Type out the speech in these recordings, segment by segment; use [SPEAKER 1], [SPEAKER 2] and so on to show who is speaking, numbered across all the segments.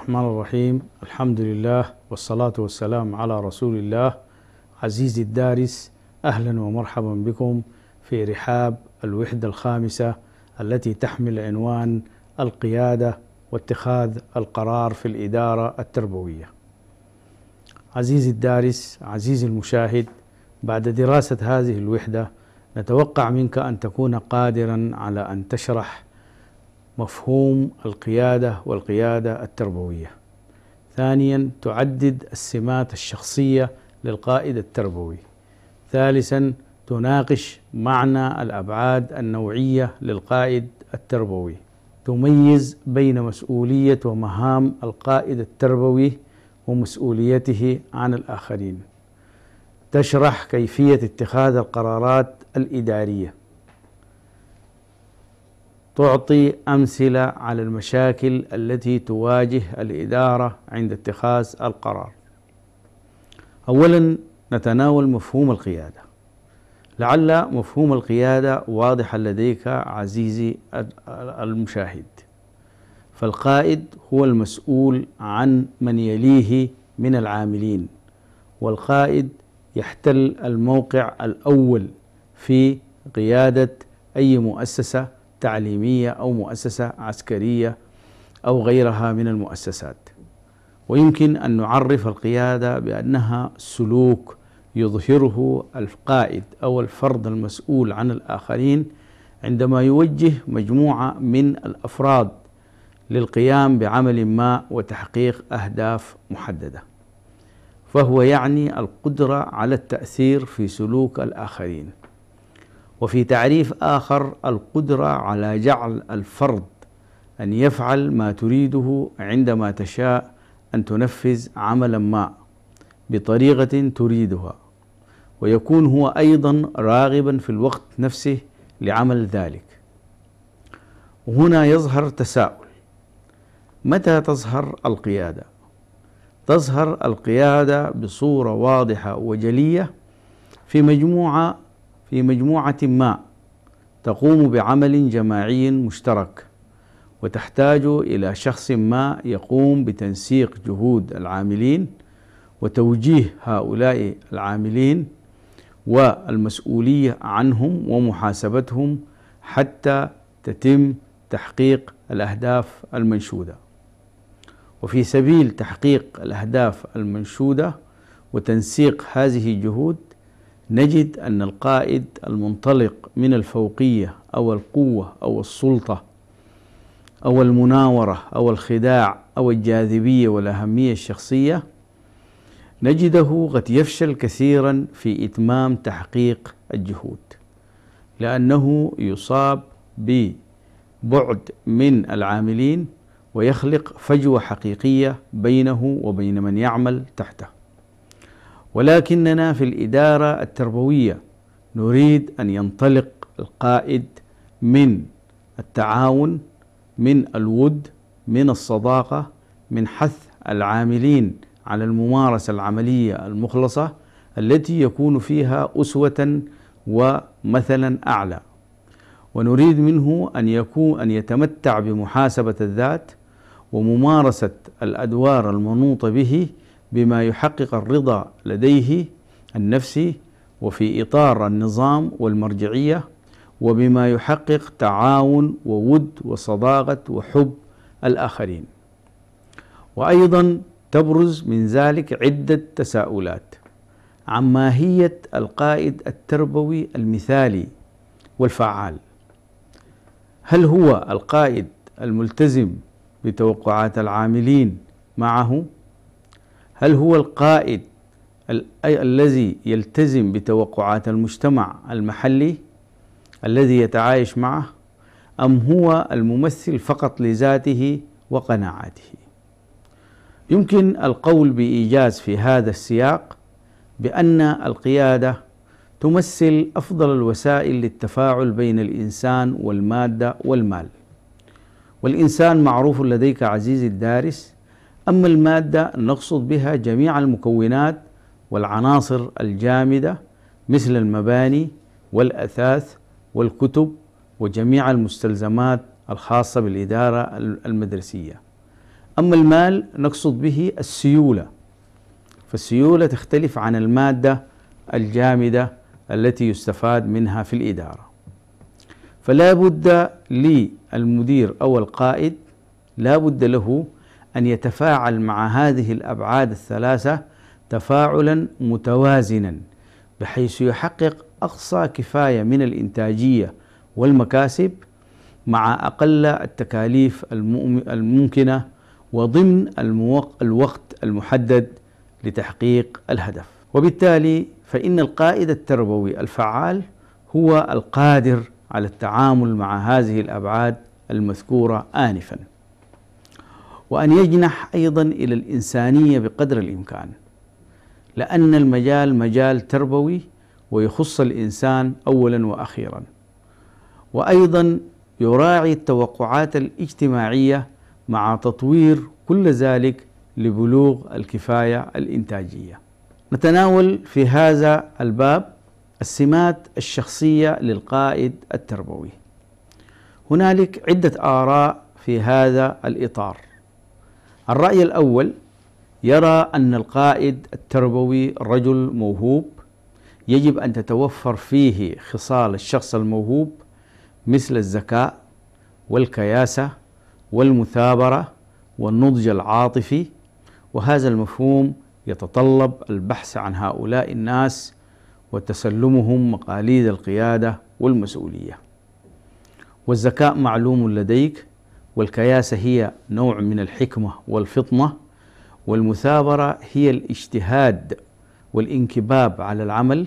[SPEAKER 1] الرحمن الرحيم الحمد لله والصلاة والسلام على رسول الله عزيزي الدارس أهلا ومرحبا بكم في رحاب الوحدة الخامسة التي تحمل عنوان القيادة واتخاذ القرار في الإدارة التربوية عزيزي الدارس عزيزي المشاهد بعد دراسة هذه الوحدة نتوقع منك أن تكون قادرا على أن تشرح مفهوم القياده والقياده التربويه. ثانيا تعدد السمات الشخصيه للقائد التربوي. ثالثا تناقش معنى الابعاد النوعيه للقائد التربوي. تميز بين مسؤوليه ومهام القائد التربوي ومسؤوليته عن الاخرين. تشرح كيفيه اتخاذ القرارات الاداريه. تعطي امثله على المشاكل التي تواجه الاداره عند اتخاذ القرار. اولا نتناول مفهوم القياده. لعل مفهوم القياده واضحا لديك عزيزي المشاهد. فالقائد هو المسؤول عن من يليه من العاملين. والقائد يحتل الموقع الاول في قياده اي مؤسسه تعليمية أو مؤسسة عسكرية أو غيرها من المؤسسات ويمكن أن نعرف القيادة بأنها سلوك يظهره القائد أو الفرد المسؤول عن الآخرين عندما يوجه مجموعة من الأفراد للقيام بعمل ما وتحقيق أهداف محددة فهو يعني القدرة على التأثير في سلوك الآخرين وفي تعريف آخر القدرة على جعل الفرد أن يفعل ما تريده عندما تشاء أن تنفذ عملا ما بطريقة تريدها ويكون هو أيضا راغبا في الوقت نفسه لعمل ذلك وهنا يظهر تساؤل متى تظهر القيادة؟ تظهر القيادة بصورة واضحة وجلية في مجموعة في مجموعة ما تقوم بعمل جماعي مشترك وتحتاج إلى شخص ما يقوم بتنسيق جهود العاملين وتوجيه هؤلاء العاملين والمسؤولية عنهم ومحاسبتهم حتى تتم تحقيق الأهداف المنشودة وفي سبيل تحقيق الأهداف المنشودة وتنسيق هذه الجهود نجد أن القائد المنطلق من الفوقية أو القوة أو السلطة أو المناورة أو الخداع أو الجاذبية والأهمية الشخصية نجده قد يفشل كثيرا في إتمام تحقيق الجهود لأنه يصاب ببعد من العاملين ويخلق فجوة حقيقية بينه وبين من يعمل تحته ولكننا في الإدارة التربوية نريد أن ينطلق القائد من التعاون من الود من الصداقة من حث العاملين على الممارسة العملية المخلصة التي يكون فيها أسوة ومثلا أعلى ونريد منه أن يكون أن يتمتع بمحاسبة الذات وممارسة الأدوار المنوطة به بما يحقق الرضا لديه النفسي وفي اطار النظام والمرجعيه وبما يحقق تعاون وود وصداقه وحب الاخرين وايضا تبرز من ذلك عده تساؤلات عن ماهيه القائد التربوي المثالي والفعال هل هو القائد الملتزم بتوقعات العاملين معه هل هو القائد الذي يلتزم بتوقعات المجتمع المحلي الذي يتعايش معه أم هو الممثل فقط لذاته وقناعاته يمكن القول بإيجاز في هذا السياق بأن القيادة تمثل أفضل الوسائل للتفاعل بين الإنسان والمادة والمال والإنسان معروف لديك عزيزي الدارس أما المادة نقصد بها جميع المكونات والعناصر الجامدة مثل المباني والأثاث والكتب وجميع المستلزمات الخاصة بالإدارة المدرسية أما المال نقصد به السيولة فالسيولة تختلف عن المادة الجامدة التي يستفاد منها في الإدارة فلا بد للمدير أو القائد لا بد له ان يتفاعل مع هذه الابعاد الثلاثه تفاعلا متوازنا بحيث يحقق اقصى كفايه من الانتاجيه والمكاسب مع اقل التكاليف الممكنه وضمن الوقت المحدد لتحقيق الهدف وبالتالي فان القائد التربوي الفعال هو القادر على التعامل مع هذه الابعاد المذكوره انفا وأن يجنح أيضا إلى الإنسانية بقدر الإمكان لأن المجال مجال تربوي ويخص الإنسان أولا وأخيرا وأيضا يراعي التوقعات الاجتماعية مع تطوير كل ذلك لبلوغ الكفاية الإنتاجية نتناول في هذا الباب السمات الشخصية للقائد التربوي هنالك عدة آراء في هذا الإطار الرأي الأول يرى أن القائد التربوي رجل موهوب يجب أن تتوفر فيه خصال الشخص الموهوب مثل الذكاء والكياسة والمثابرة والنضج العاطفي وهذا المفهوم يتطلب البحث عن هؤلاء الناس وتسلمهم مقاليد القيادة والمسؤولية والذكاء معلوم لديك والكياسة هي نوع من الحكمة والفطنة والمثابرة هي الاجتهاد والانكباب على العمل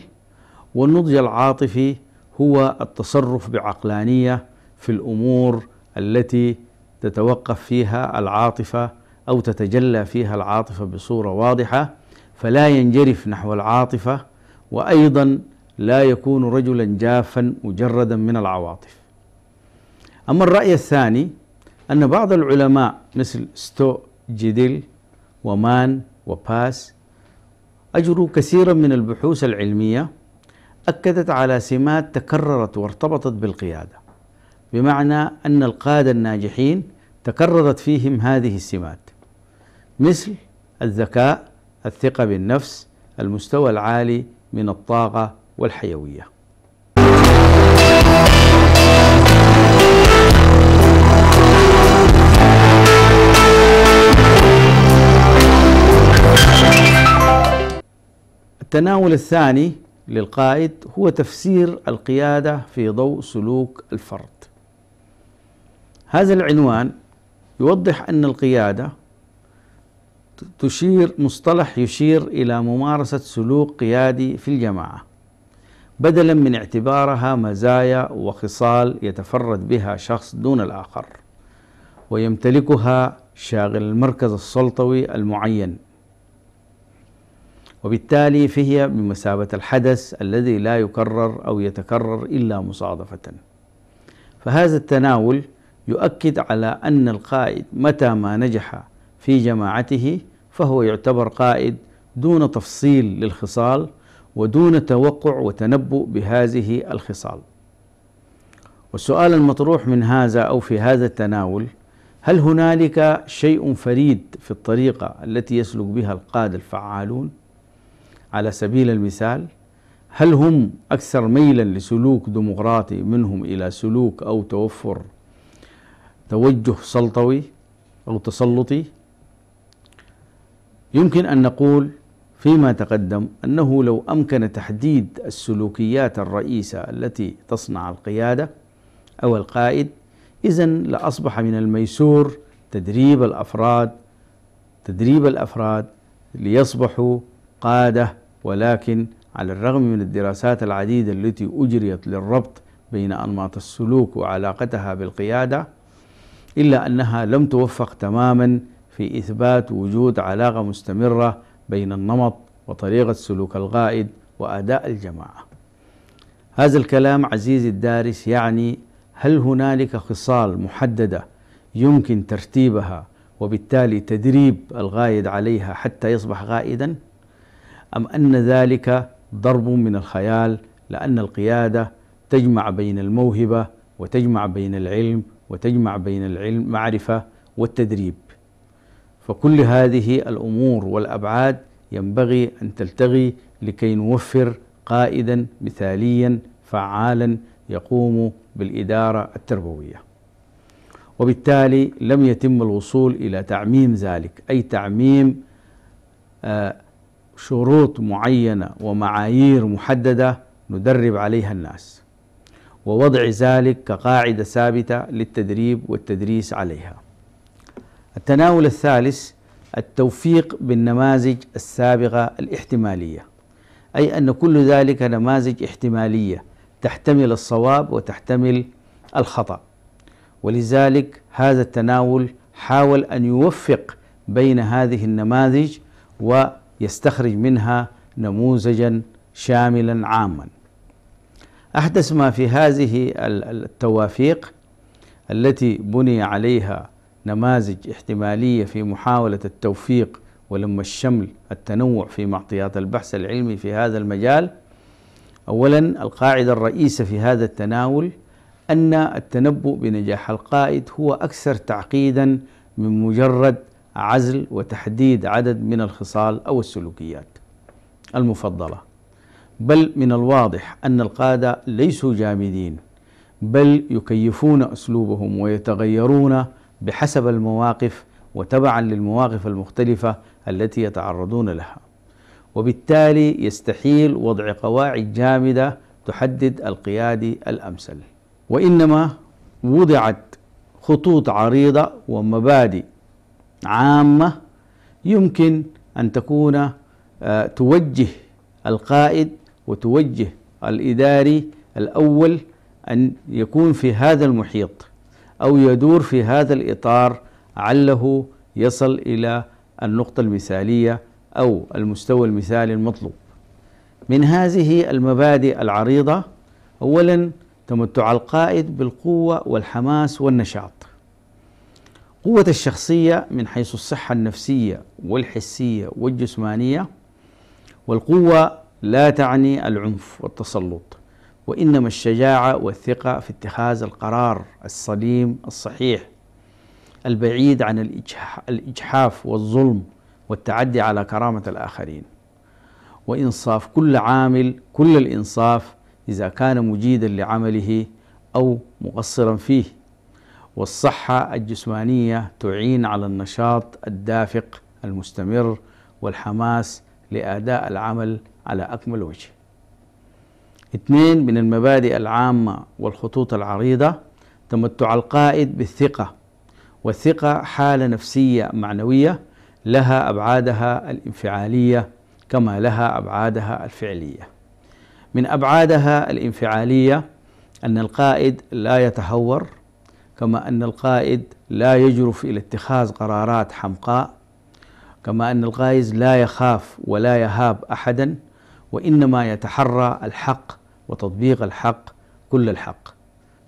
[SPEAKER 1] والنضج العاطفي هو التصرف بعقلانية في الأمور التي تتوقف فيها العاطفة أو تتجلى فيها العاطفة بصورة واضحة فلا ينجرف نحو العاطفة وأيضا لا يكون رجلا جافا مجردا من العواطف. أما الرأي الثاني أن بعض العلماء مثل ستو جديل ومان وباس أجروا كثيرا من البحوث العلمية أكدت على سمات تكررت وارتبطت بالقيادة بمعنى أن القادة الناجحين تكررت فيهم هذه السمات مثل الذكاء الثقة بالنفس المستوى العالي من الطاقة والحيوية التناول الثاني للقائد هو تفسير القيادة في ضوء سلوك الفرد. هذا العنوان يوضح أن القيادة تشير مصطلح يشير إلى ممارسة سلوك قيادي في الجماعة بدلا من اعتبارها مزايا وخصال يتفرد بها شخص دون الآخر ويمتلكها شاغل المركز السلطوي المعين وبالتالي فهي بمثابة الحدث الذي لا يكرر أو يتكرر إلا مصادفة فهذا التناول يؤكد على أن القائد متى ما نجح في جماعته فهو يعتبر قائد دون تفصيل للخصال ودون توقع وتنبؤ بهذه الخصال والسؤال المطروح من هذا أو في هذا التناول هل هنالك شيء فريد في الطريقة التي يسلك بها القادة الفعالون؟ على سبيل المثال هل هم أكثر ميلا لسلوك ديمقراطي منهم إلى سلوك أو توفر توجه سلطوي أو تسلطي يمكن أن نقول فيما تقدم أنه لو أمكن تحديد السلوكيات الرئيسة التي تصنع القيادة أو القائد إذا لأصبح من الميسور تدريب الأفراد تدريب الأفراد ليصبحوا قادة ولكن على الرغم من الدراسات العديدة التي أجريت للربط بين أنماط السلوك وعلاقتها بالقيادة إلا أنها لم توفق تماما في إثبات وجود علاقة مستمرة بين النمط وطريقة سلوك القائد وأداء الجماعة. هذا الكلام عزيزي الدارس يعني هل هنالك خصال محددة يمكن ترتيبها وبالتالي تدريب القائد عليها حتى يصبح قائدا؟ أم أن ذلك ضرب من الخيال لأن القيادة تجمع بين الموهبة وتجمع بين العلم وتجمع بين العلم معرفة والتدريب فكل هذه الأمور والأبعاد ينبغي أن تلتغي لكي نوفر قائدا مثاليا فعالا يقوم بالإدارة التربوية وبالتالي لم يتم الوصول إلى تعميم ذلك أي تعميم آه، شروط معينه ومعايير محدده ندرب عليها الناس ووضع ذلك كقاعده ثابته للتدريب والتدريس عليها. التناول الثالث التوفيق بالنماذج السابقه الاحتماليه اي ان كل ذلك نماذج احتماليه تحتمل الصواب وتحتمل الخطا ولذلك هذا التناول حاول ان يوفق بين هذه النماذج و يستخرج منها نموذجا شاملا عاما احدث ما في هذه التوافيق التي بني عليها نماذج احتماليه في محاوله التوفيق ولم الشمل التنوع في معطيات البحث العلمي في هذا المجال اولا القاعده الرئيسه في هذا التناول ان التنبؤ بنجاح القائد هو اكثر تعقيدا من مجرد عزل وتحديد عدد من الخصال أو السلوكيات المفضلة بل من الواضح أن القادة ليسوا جامدين بل يكيفون أسلوبهم ويتغيرون بحسب المواقف وتبعا للمواقف المختلفة التي يتعرضون لها وبالتالي يستحيل وضع قواعد جامدة تحدد القيادي الأمثل وإنما وضعت خطوط عريضة ومبادئ عامة يمكن أن تكون آه، توجه القائد وتوجه الإداري الأول أن يكون في هذا المحيط أو يدور في هذا الإطار عله يصل إلى النقطة المثالية أو المستوى المثالي المطلوب من هذه المبادئ العريضة أولا تمتع القائد بالقوة والحماس والنشاط قوة الشخصية من حيث الصحة النفسية والحسية والجسمانية والقوة لا تعني العنف والتسلط وإنما الشجاعة والثقة في اتخاذ القرار السليم الصحيح البعيد عن الإجحاف والظلم والتعدي على كرامة الآخرين وإنصاف كل عامل كل الإنصاف إذا كان مجيدا لعمله أو مقصرا فيه والصحة الجسمانية تعين على النشاط الدافق المستمر والحماس لأداء العمل على أكمل وجه. اثنين من المبادئ العامة والخطوط العريضة تمتع القائد بالثقة والثقة حالة نفسية معنوية لها أبعادها الانفعالية كما لها أبعادها الفعلية. من أبعادها الانفعالية أن القائد لا يتهور كما أن القائد لا يجرف إلى اتخاذ قرارات حمقاء كما أن القائد لا يخاف ولا يهاب أحدا وإنما يتحرى الحق وتطبيق الحق كل الحق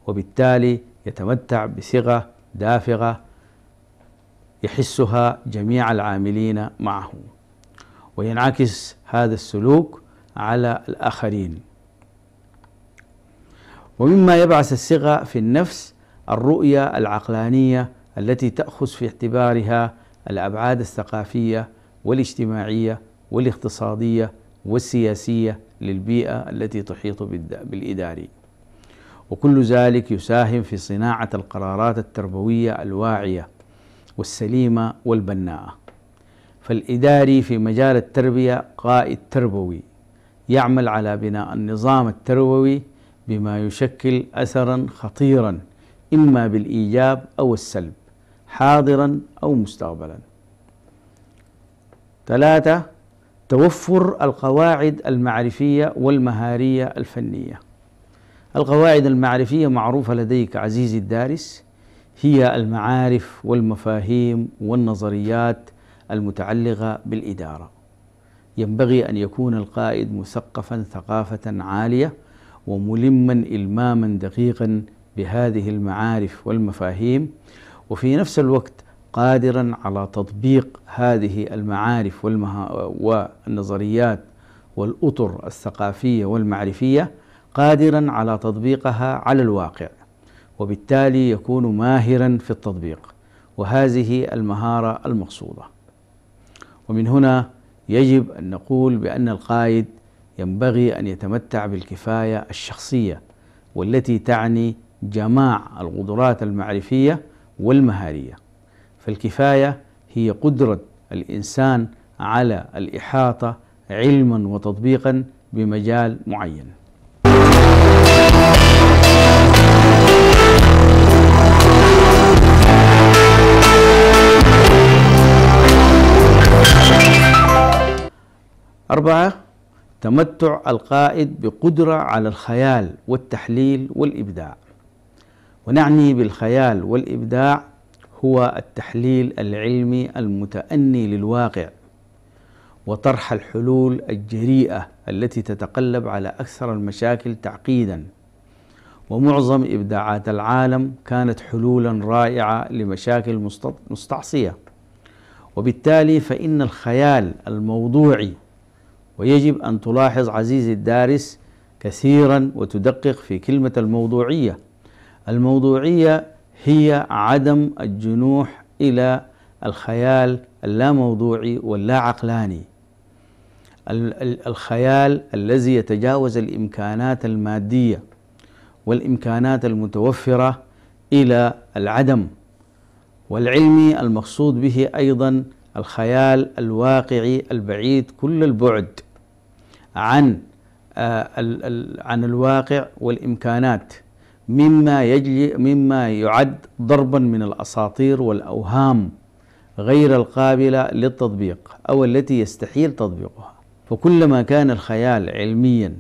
[SPEAKER 1] وبالتالي يتمتع بثقة دافغة يحسها جميع العاملين معه وينعكس هذا السلوك على الآخرين ومما يبعث الثقة في النفس الرؤية العقلانية التي تأخذ في اعتبارها الأبعاد الثقافية والاجتماعية والاقتصادية والسياسية للبيئة التي تحيط بالإداري وكل ذلك يساهم في صناعة القرارات التربوية الواعية والسليمة والبناءة فالإداري في مجال التربية قائد تربوي يعمل على بناء النظام التربوي بما يشكل أثرا خطيرا إما بالإيجاب أو السلب حاضرا أو مستقبلا ثلاثة توفر القواعد المعرفية والمهارية الفنية القواعد المعرفية معروفة لديك عزيزي الدارس هي المعارف والمفاهيم والنظريات المتعلقة بالإدارة ينبغي أن يكون القائد مثقفا ثقافة عالية وملما إلماما دقيقا بهذه المعارف والمفاهيم وفي نفس الوقت قادرا على تطبيق هذه المعارف والمها والنظريات والاطر الثقافيه والمعرفيه قادرا على تطبيقها على الواقع وبالتالي يكون ماهرا في التطبيق وهذه المهاره المقصوده ومن هنا يجب ان نقول بان القائد ينبغي ان يتمتع بالكفايه الشخصيه والتي تعني جماع القدرات المعرفية والمهارية فالكفاية هي قدرة الإنسان على الإحاطة علما وتطبيقا بمجال معين أربعة تمتع القائد بقدرة على الخيال والتحليل والإبداع ونعني بالخيال والابداع هو التحليل العلمي المتاني للواقع وطرح الحلول الجريئه التي تتقلب على اكثر المشاكل تعقيدا ومعظم ابداعات العالم كانت حلولا رائعه لمشاكل مستعصيه وبالتالي فان الخيال الموضوعي ويجب ان تلاحظ عزيزي الدارس كثيرا وتدقق في كلمه الموضوعيه الموضوعية هي عدم الجنوح إلى الخيال اللاموضوعي واللا عقلاني الخيال الذي يتجاوز الإمكانات المادية والإمكانات المتوفرة إلى العدم والعلمي المقصود به أيضا الخيال الواقعي البعيد كل البعد عن آه، عن الواقع والإمكانات مما يجي مما يعد ضربا من الاساطير والاوهام غير القابله للتطبيق او التي يستحيل تطبيقها فكلما كان الخيال علميا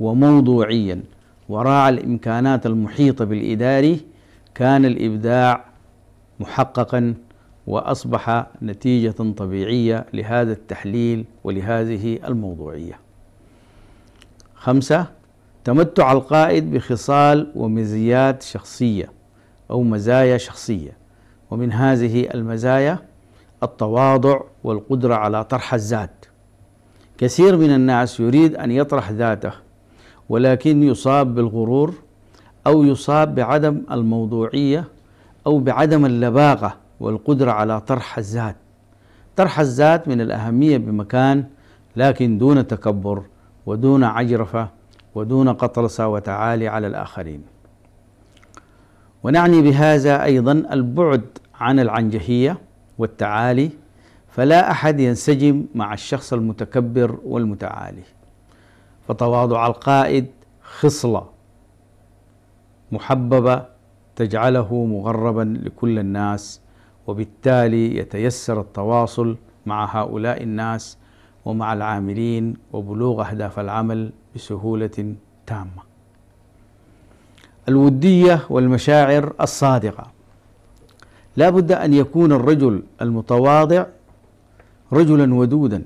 [SPEAKER 1] وموضوعيا وراعى الامكانات المحيطه بالاداري كان الابداع محققا واصبح نتيجه طبيعيه لهذا التحليل ولهذه الموضوعيه. خمسه تمتع القائد بخصال ومزيات شخصيه او مزايا شخصيه ومن هذه المزايا التواضع والقدره على طرح الذات كثير من الناس يريد ان يطرح ذاته ولكن يصاب بالغرور او يصاب بعدم الموضوعيه او بعدم اللباقه والقدره على طرح الذات طرح الذات من الاهميه بمكان لكن دون تكبر ودون عجرفه ودون قطرسة وتعالي على الآخرين ونعني بهذا أيضا البعد عن العنجهية والتعالي فلا أحد ينسجم مع الشخص المتكبر والمتعالي فتواضع القائد خصلة محببة تجعله مغربا لكل الناس وبالتالي يتيسر التواصل مع هؤلاء الناس ومع العاملين وبلوغ أهداف العمل بسهولة تامة. الودية والمشاعر الصادقة لا بد أن يكون الرجل المتواضع رجلا ودودا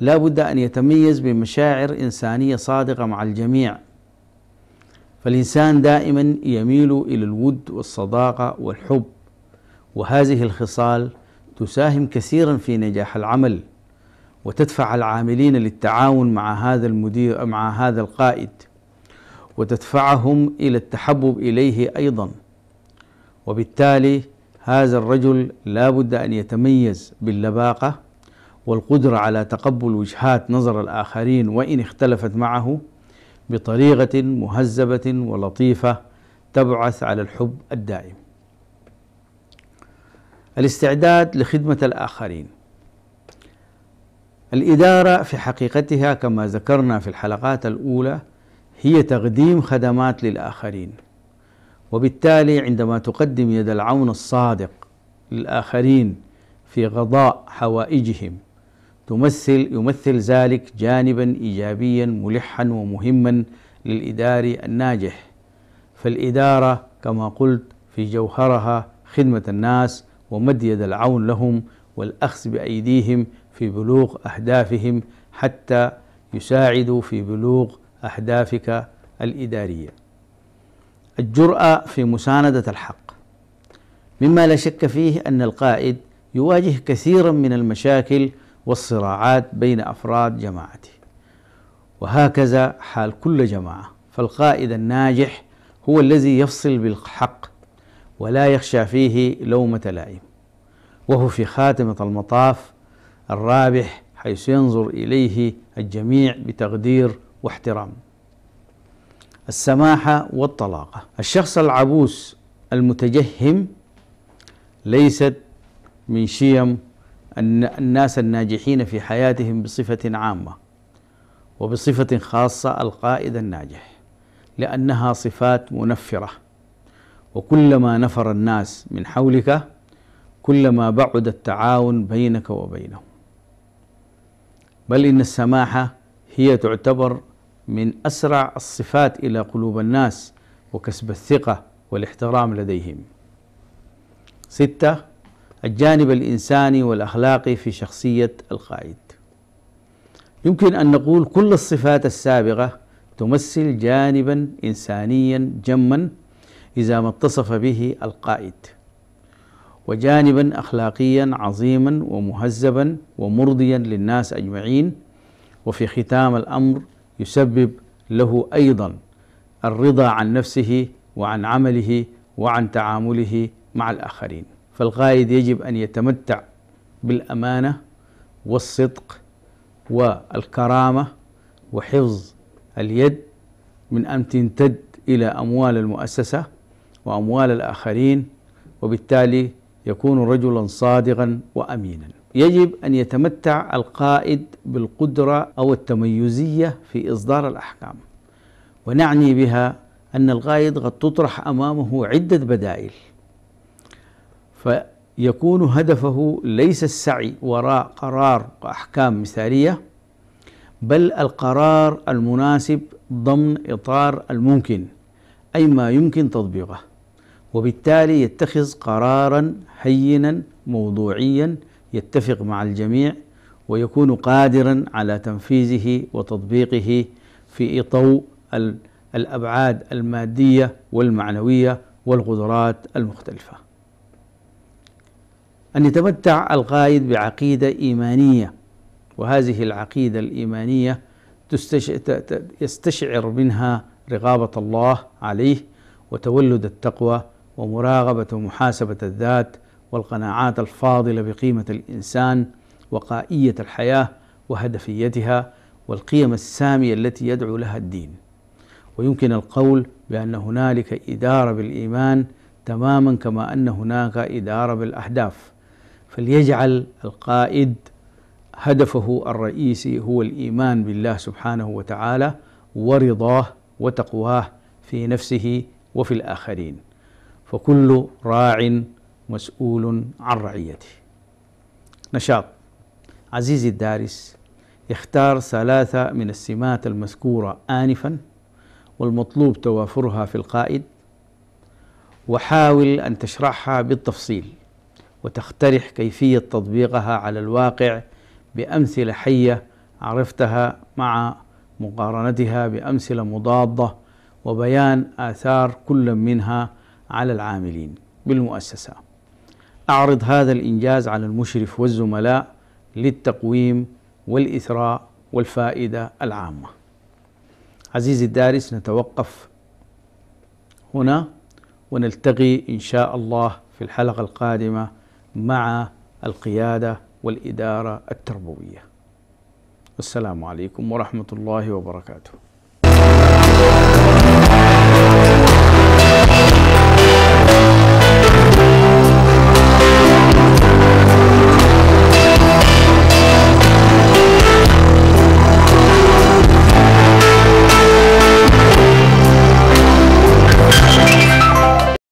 [SPEAKER 1] لا بد أن يتميز بمشاعر إنسانية صادقة مع الجميع فالإنسان دائما يميل إلى الود والصداقة والحب وهذه الخصال تساهم كثيرا في نجاح العمل وتدفع العاملين للتعاون مع هذا المدير مع هذا القائد وتدفعهم الى التحبب اليه ايضا وبالتالي هذا الرجل لا بد ان يتميز باللباقه والقدره على تقبل وجهات نظر الاخرين وان اختلفت معه بطريقه مهذبه ولطيفه تبعث على الحب الدائم الاستعداد لخدمه الاخرين الإدارة في حقيقتها كما ذكرنا في الحلقات الأولى هي تقديم خدمات للآخرين وبالتالي عندما تقدم يد العون الصادق للآخرين في غضاء حوائجهم تمثل يمثل ذلك جانبا إيجابيا ملحا ومهما للإداري الناجح فالإدارة كما قلت في جوهرها خدمة الناس ومد يد العون لهم والأخذ بأيديهم في بلوغ أهدافهم حتى يساعدوا في بلوغ أهدافك الإدارية الجرأة في مساندة الحق مما لا شك فيه أن القائد يواجه كثيرا من المشاكل والصراعات بين أفراد جماعته وهكذا حال كل جماعة فالقائد الناجح هو الذي يفصل بالحق ولا يخشى فيه لومة لائم وهو في خاتمة المطاف الرابح حيث ينظر إليه الجميع بتقدير واحترام السماحة والطلاقة الشخص العبوس المتجهم ليست من شيم الناس الناجحين في حياتهم بصفة عامة وبصفة خاصة القائد الناجح لأنها صفات منفرة وكلما نفر الناس من حولك كلما بعد التعاون بينك وبينهم بل إن السماحة هي تعتبر من أسرع الصفات إلى قلوب الناس وكسب الثقة والاحترام لديهم ستة الجانب الإنساني والأخلاقي في شخصية القائد يمكن أن نقول كل الصفات السابقة تمثل جانبا إنسانيا جما إذا ما اتصف به القائد وجانبا اخلاقيا عظيما ومهذبا ومرضيا للناس اجمعين وفي ختام الامر يسبب له ايضا الرضا عن نفسه وعن عمله وعن تعامله مع الاخرين فالقائد يجب ان يتمتع بالامانه والصدق والكرامه وحفظ اليد من ان تمتد الى اموال المؤسسه واموال الاخرين وبالتالي يكون رجلا صادقا وامينا يجب ان يتمتع القائد بالقدره او التميزيه في اصدار الاحكام ونعني بها ان القائد قد تطرح امامه عده بدائل فيكون هدفه ليس السعي وراء قرار واحكام مثاليه بل القرار المناسب ضمن اطار الممكن اي ما يمكن تطبيقه وبالتالي يتخذ قرارا هينا موضوعيا يتفق مع الجميع ويكون قادرا على تنفيذه وتطبيقه في إطو الأبعاد المادية والمعنوية والقدرات المختلفة أن يتمتع القائد بعقيدة إيمانية وهذه العقيدة الإيمانية يستشعر منها رغابة الله عليه وتولد التقوى ومراقبة ومحاسبة الذات والقناعات الفاضلة بقيمة الإنسان وقائية الحياة وهدفيتها والقيم السامية التي يدعو لها الدين ويمكن القول بأن هنالك إدارة بالإيمان تماما كما أن هناك إدارة بالأهداف فليجعل القائد هدفه الرئيسي هو الإيمان بالله سبحانه وتعالى ورضاه وتقواه في نفسه وفي الآخرين فكل راع مسؤول عن رعيته نشاط عزيزي الدارس اختار ثلاثة من السمات المذكورة آنفا والمطلوب توافرها في القائد وحاول أن تشرحها بالتفصيل وتقترح كيفية تطبيقها على الواقع بأمثلة حية عرفتها مع مقارنتها بأمثلة مضادة وبيان آثار كل منها على العاملين بالمؤسسة أعرض هذا الإنجاز على المشرف والزملاء للتقويم والإثراء والفائدة العامة عزيزي الدارس نتوقف هنا ونلتقي إن شاء الله في الحلقة القادمة مع القيادة والإدارة التربوية والسلام عليكم ورحمة الله وبركاته